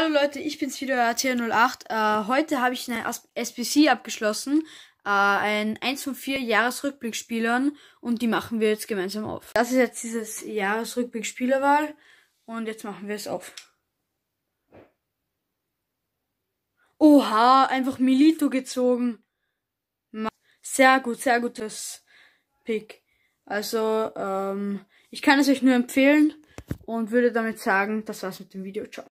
Hallo Leute, ich bin's wieder, TR08. Äh, heute habe ich eine SPC abgeschlossen, äh, ein 1 von 4 Jahresrückblickspielern und die machen wir jetzt gemeinsam auf. Das ist jetzt dieses jahresrückblick und jetzt machen wir es auf. Oha, einfach Milito gezogen. Sehr gut, sehr gutes Pick. Also, ähm, ich kann es euch nur empfehlen und würde damit sagen, das war's mit dem Video. Ciao.